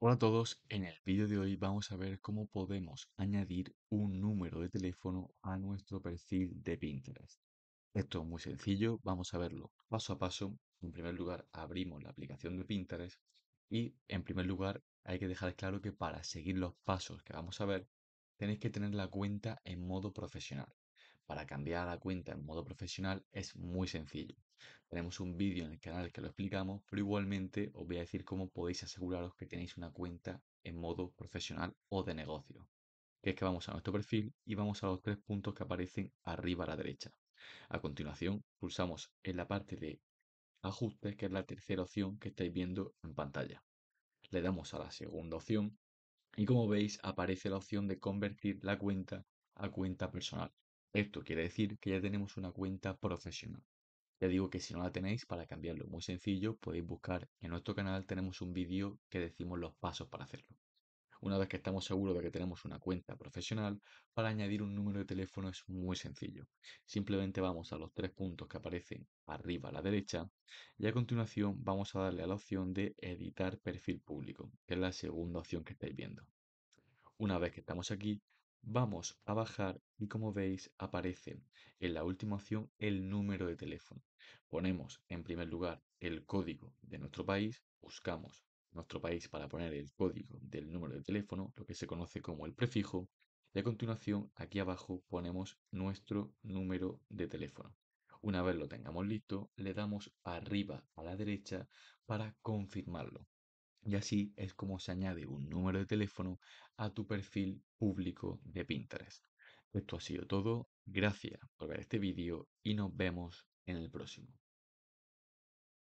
Hola a todos, en el vídeo de hoy vamos a ver cómo podemos añadir un número de teléfono a nuestro perfil de Pinterest. Esto es muy sencillo, vamos a verlo paso a paso. En primer lugar, abrimos la aplicación de Pinterest y en primer lugar hay que dejar claro que para seguir los pasos que vamos a ver, tenéis que tener la cuenta en modo profesional para cambiar la cuenta en modo profesional es muy sencillo. Tenemos un vídeo en el canal que lo explicamos, pero igualmente os voy a decir cómo podéis aseguraros que tenéis una cuenta en modo profesional o de negocio. Que es que vamos a nuestro perfil y vamos a los tres puntos que aparecen arriba a la derecha. A continuación, pulsamos en la parte de ajustes, que es la tercera opción que estáis viendo en pantalla. Le damos a la segunda opción y como veis aparece la opción de convertir la cuenta a cuenta personal. Esto quiere decir que ya tenemos una cuenta profesional. Ya digo que si no la tenéis, para cambiarlo muy sencillo, podéis buscar en nuestro canal tenemos un vídeo que decimos los pasos para hacerlo. Una vez que estamos seguros de que tenemos una cuenta profesional, para añadir un número de teléfono es muy sencillo. Simplemente vamos a los tres puntos que aparecen arriba a la derecha y a continuación vamos a darle a la opción de editar perfil público, que es la segunda opción que estáis viendo. Una vez que estamos aquí, Vamos a bajar y como veis aparece en la última opción el número de teléfono. Ponemos en primer lugar el código de nuestro país, buscamos nuestro país para poner el código del número de teléfono, lo que se conoce como el prefijo, y a continuación aquí abajo ponemos nuestro número de teléfono. Una vez lo tengamos listo, le damos arriba a la derecha para confirmarlo. Y así es como se añade un número de teléfono a tu perfil público de Pinterest. Esto ha sido todo. Gracias por ver este vídeo y nos vemos en el próximo.